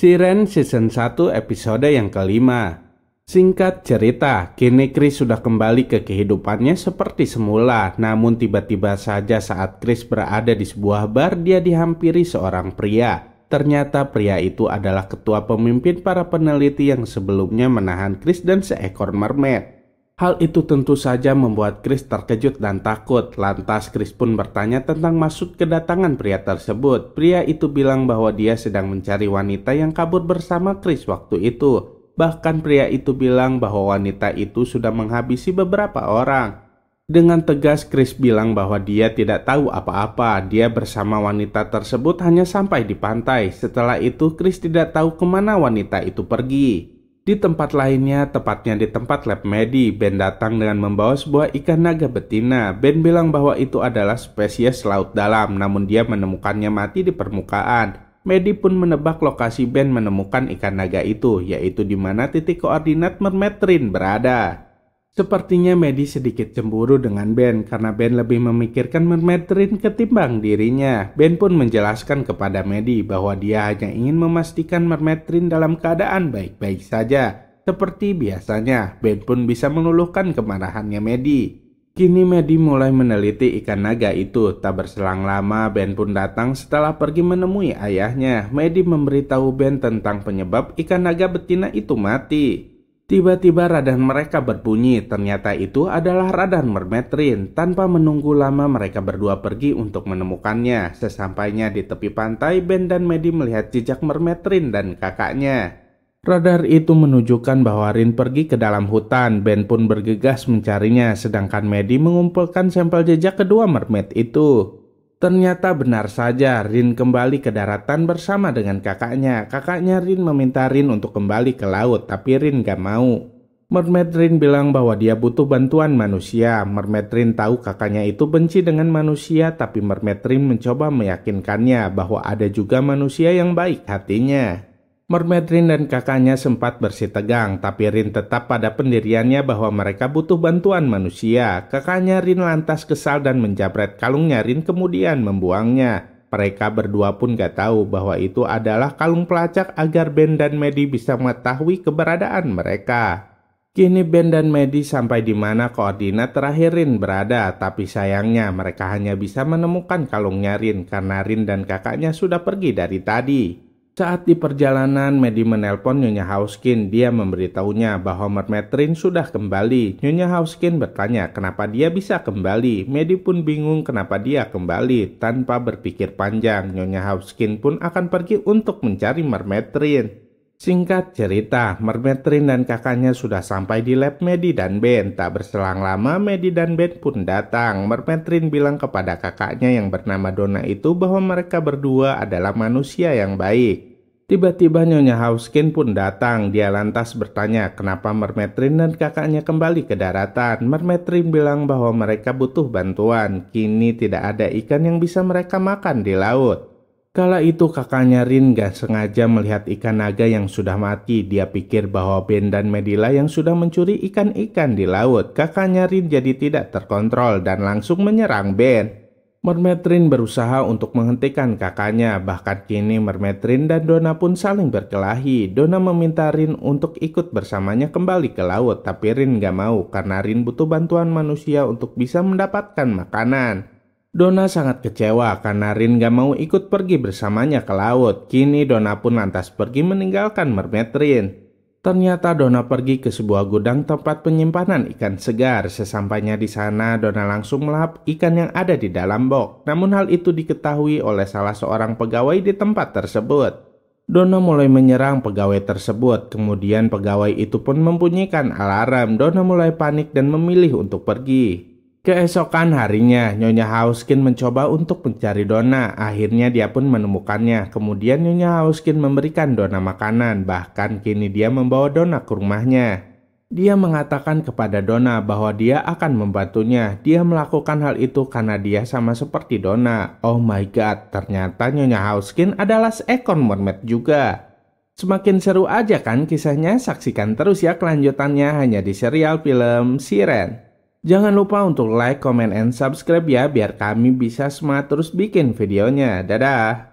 Siren Season 1 episode yang kelima. Singkat cerita, kini Chris sudah kembali ke kehidupannya seperti semula. Namun tiba-tiba saja saat Chris berada di sebuah bar, dia dihampiri seorang pria. Ternyata pria itu adalah ketua pemimpin para peneliti yang sebelumnya menahan Chris dan seekor mermaid. Hal itu tentu saja membuat Chris terkejut dan takut. Lantas Chris pun bertanya tentang maksud kedatangan pria tersebut. Pria itu bilang bahwa dia sedang mencari wanita yang kabur bersama Chris waktu itu. Bahkan pria itu bilang bahwa wanita itu sudah menghabisi beberapa orang. Dengan tegas Chris bilang bahwa dia tidak tahu apa-apa. Dia bersama wanita tersebut hanya sampai di pantai. Setelah itu Chris tidak tahu kemana wanita itu pergi. Di tempat lainnya, tepatnya di tempat lab Medi, Ben datang dengan membawa sebuah ikan naga betina. Ben bilang bahwa itu adalah spesies laut dalam, namun dia menemukannya mati di permukaan. Medi pun menebak lokasi Ben menemukan ikan naga itu, yaitu di mana titik koordinat Mermetrin berada. Sepertinya Medi sedikit cemburu dengan Ben karena Ben lebih memikirkan Mermetrin ketimbang dirinya. Ben pun menjelaskan kepada Medi bahwa dia hanya ingin memastikan Mermetrin dalam keadaan baik-baik saja. Seperti biasanya, Ben pun bisa meluluhkan kemarahannya Medi. Kini Medi mulai meneliti ikan naga itu. Tak berselang lama, Ben pun datang setelah pergi menemui ayahnya. Medi memberitahu Ben tentang penyebab ikan naga betina itu mati. Tiba-tiba radan mereka berbunyi, ternyata itu adalah radan mermetrin. Tanpa menunggu lama mereka berdua pergi untuk menemukannya. Sesampainya di tepi pantai, Ben dan Medi melihat jejak mermetrin dan kakaknya. Radar itu menunjukkan bahwa Rin pergi ke dalam hutan. Ben pun bergegas mencarinya, sedangkan Medi mengumpulkan sampel jejak kedua mermaid itu. Ternyata benar saja, Rin kembali ke daratan bersama dengan kakaknya. Kakaknya Rin meminta Rin untuk kembali ke laut, tapi Rin gak mau. Mermaid Rin bilang bahwa dia butuh bantuan manusia. Mermaid Rin tahu kakaknya itu benci dengan manusia, tapi Mermaid Rin mencoba meyakinkannya bahwa ada juga manusia yang baik hatinya. Mermaid Rin dan kakaknya sempat bersih tegang, tapi Rin tetap pada pendiriannya bahwa mereka butuh bantuan manusia. Kakaknya Rin lantas kesal dan menjabret kalungnya Rin kemudian membuangnya. Mereka berdua pun gak tahu bahwa itu adalah kalung pelacak agar Ben dan Medi bisa mengetahui keberadaan mereka. Kini Ben dan Medi sampai di mana koordinat terakhir Rin berada, tapi sayangnya mereka hanya bisa menemukan kalungnya Rin karena Rin dan kakaknya sudah pergi dari tadi. Saat di perjalanan, Medi menelpon Nyonya Hauskin. Dia memberitahunya bahwa Mermetrin sudah kembali. Nyonya Hauskin bertanya kenapa dia bisa kembali. Medi pun bingung kenapa dia kembali. Tanpa berpikir panjang, Nyonya Hauskin pun akan pergi untuk mencari Mermetrin. Singkat cerita, Mermetrin dan kakaknya sudah sampai di lab Medi dan Ben. Tak berselang lama, Medi dan Ben pun datang. Mermetrin bilang kepada kakaknya yang bernama Dona itu bahwa mereka berdua adalah manusia yang baik. Tiba-tiba Nyonya Hauskin pun datang. Dia lantas bertanya kenapa Mermetrin dan kakaknya kembali ke daratan. Mermetrin bilang bahwa mereka butuh bantuan. Kini tidak ada ikan yang bisa mereka makan di laut. Kala itu kakaknya Rin gak sengaja melihat ikan naga yang sudah mati. Dia pikir bahwa Ben dan Medila yang sudah mencuri ikan-ikan di laut. Kakaknya Rin jadi tidak terkontrol dan langsung menyerang Ben. Mermetrin berusaha untuk menghentikan kakaknya, bahkan kini Mermetrin dan Dona pun saling berkelahi. Dona meminta Rin untuk ikut bersamanya kembali ke laut, tapi Rin gak mau karena Rin butuh bantuan manusia untuk bisa mendapatkan makanan. Dona sangat kecewa karena Rin gak mau ikut pergi bersamanya ke laut. Kini Dona pun lantas pergi meninggalkan Mermetrin. Ternyata Dona pergi ke sebuah gudang tempat penyimpanan ikan segar. Sesampainya di sana, Dona langsung melap ikan yang ada di dalam box. Namun hal itu diketahui oleh salah seorang pegawai di tempat tersebut. Dona mulai menyerang pegawai tersebut. Kemudian pegawai itu pun membunyikan alarm. Dona mulai panik dan memilih untuk pergi. Keesokan harinya, Nyonya Hauskin mencoba untuk mencari Dona. Akhirnya dia pun menemukannya. Kemudian Nyonya Hauskin memberikan Dona makanan, bahkan kini dia membawa Dona ke rumahnya. Dia mengatakan kepada Dona bahwa dia akan membantunya. Dia melakukan hal itu karena dia sama seperti Dona. Oh my god, ternyata Nyonya Hauskin adalah seekor mermaid juga. Semakin seru aja kan kisahnya? Saksikan terus ya kelanjutannya hanya di serial film Siren. Jangan lupa untuk like, comment, and subscribe ya biar kami bisa semangat terus bikin videonya. Dadah!